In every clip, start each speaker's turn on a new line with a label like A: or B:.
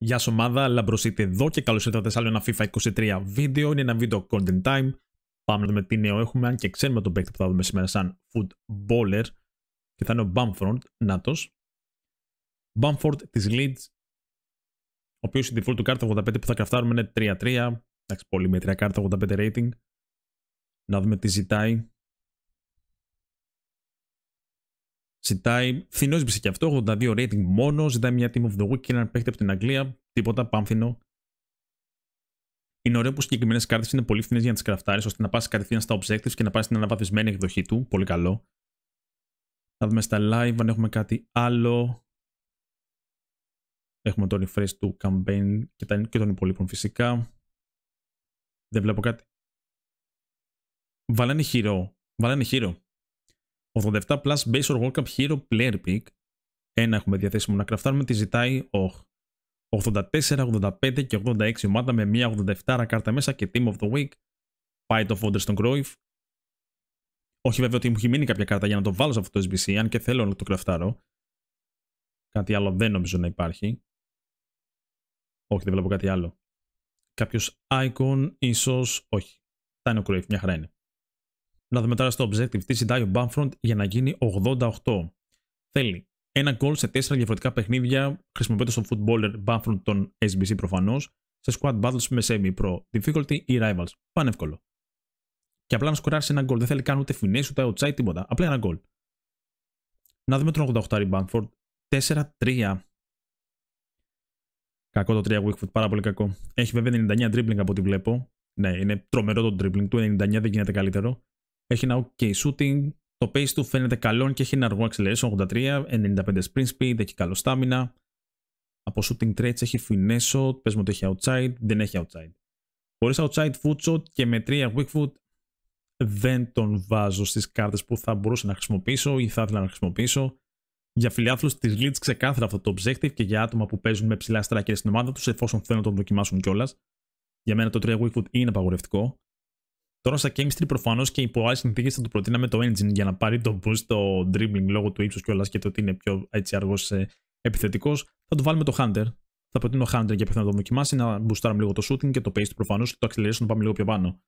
A: Γεια σας ομάδα, λαμπρός είτε εδώ και καλώς ήρθατε σε άλλο ένα FIFA 23 βίντεο. Είναι ένα βίντεο content time. Πάμε να δούμε τι νέο έχουμε, αν και ξέρουμε τον παίκτη που θα δούμε σήμερα σαν footballer. Και θα είναι ο Bamford, νάτος. Bamford της Leeds, ο οποίος η default του κάρτα 85 που θα κραφτάρουμε είναι 3-3. Εντάξει, πολύ μέτρια κάρτα 85 rating. Να δούμε τι ζητάει. Ζητάει φθηνό ζήτησε και αυτό, 82 rating μόνο. Ζητάει μια Team of the Week και έναν παίχτη από την Αγγλία. Τίποτα, πάμφινο. Είναι ωραίο που συγκεκριμένες κάρτες είναι πολύ φθηνές για να τις κραφτάρεις, ώστε να πας κατευθείαν στα objectives και να πας την αναβαθμισμένη εκδοχή του. Πολύ καλό. Θα δούμε στα live αν έχουμε κάτι άλλο. Έχουμε το refresh του campaign και, τα, και των υπολείπων φυσικά. Δεν βλέπω κάτι. Βάλανε χειρό. Βάλανε χειρό. 87 plus base or World Cup hero player pick. Ένα έχουμε διαθέσιμο να κραφτάρουμε, τη ζητάει οχ. 84, 85 και 86 ομάδα με μια 87 κάρτα μέσα και Team of the Week. Πάει το φόντερ στον Κρόιφ. Όχι βέβαια ότι μου έχει μείνει κάποια κάρτα για να το βάλω σε αυτό το SBC, αν και θέλω να το κραφτάρω. Κάτι άλλο δεν νομίζω να υπάρχει. Όχι, δεν βλέπω κάτι άλλο. Κάποιος icon, ίσως όχι. Θα είναι ο Κρόιφ, μια χαρά είναι. Να δούμε τώρα στο objective τι συντάει ο Bumfront για να γίνει 88. Θέλει ένα goal σε 4 διαφορετικά παιχνίδια χρησιμοποιώντας τον footballer Bumfront των SBC προφανώς σε squad battles με semi pro difficulty ή rivals. Πανεύκολο. Και απλά να σκοράρεις ένα goal. Δεν θέλει καν ούτε φινέ ούτε outside τίποτα. Απλά ένα goal. Να δούμε τον 88 Bumfront 4-3. Κακό το 3 Wickford, πάρα πολύ κακό. Έχει βέβαια 99 dribbling από ό,τι βλέπω. Ναι, είναι τρομερό το dribbling του. 99 δεν γίνεται καλύτερο. Έχει ένα OK shooting. Το pace του φαίνεται καλό και έχει ένα αργό acceleration 83, 95 sprint speed, έχει καλό stamina. Από shooting traits έχει finesse shot, πες μου ότι έχει outside, δεν έχει outside. Χωρίς outside foot shot και με 3 weak foot δεν τον βάζω στις κάρτες που θα μπορούσα να χρησιμοποιήσω ή θα ήθελα να χρησιμοποιήσω. Για φιλιάθλους της Leeds ξεκάθαρα αυτό το objective και για άτομα που παίζουν με ψηλά στράκια στην ομάδα τους εφόσον θέλουν να τον δοκιμάσουν κιόλας. Για μένα το 3 weak foot είναι απαγορευτικό. Τώρα στα chemistry προφανώς και υπό άλλε συνθήκες θα του προτείναμε το engine για να πάρει το boost, το dribbling λόγω του ύψους κιόλας και το ότι είναι πιο έτσι αργός ε, επιθετικός. Θα του βάλουμε το Hunter. Θα προτείνω Hunter για πιθανό να το δοκιμάσει, να boostάρουμε λίγο το shooting και το pace του προφανώς και το acceleration να πάμε λίγο πιο πάνω.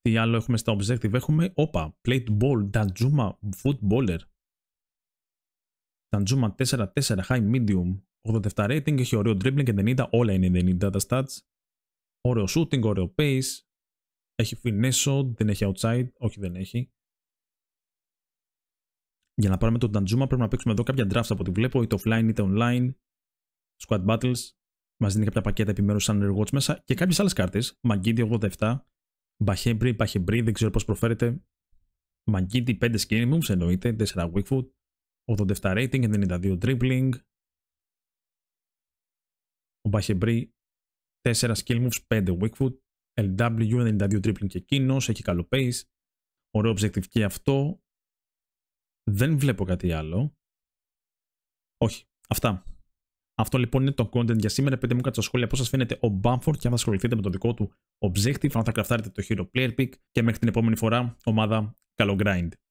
A: Τι άλλο έχουμε στα objective, έχουμε, όπα, plate ball, Danjuma footballer. Danjuma 4-4, high medium, 87 rating, έχει ωραίο dribbling και 90, όλα είναι 90 τα stats. Ωραίο shooting, ωραίο pace, έχει φινέσο, δεν έχει outside. Όχι, δεν έχει. Για να πάρουμε τον Ταντζούμα πρέπει να παίξουμε εδώ κάποια draft από ό,τι βλέπω, είτε offline είτε online. Squad battles. Μας δίνει κάποια πακέτα επιμέρους σαν rewards μέσα και κάποιες άλλες κάρτες. Μαγκίντι 87. Μπαχέμπρι, Μπαχέμπρι, δεν ξέρω πώς προφέρεται. Μαγκίντι 5 skin moves εννοείται. 4 weak foot. 87 rating, 92 dribbling. Ο Μπαχεμπρί 4 skill moves, 5 weak foot. LW, 92 tripling και εκείνος, έχει καλό pace. Ωραίο objective και αυτό. Δεν βλέπω κάτι άλλο. Όχι. Αυτά. Αυτό λοιπόν είναι το content για σήμερα. Πείτε μου κάτω στα σχόλια πώς σας φαίνεται ο Bamford και αν θα ασχοληθείτε με το δικό του objective, αν θα κραφτάρετε το hero player pick και μέχρι την επόμενη φορά, ομάδα, καλό grind.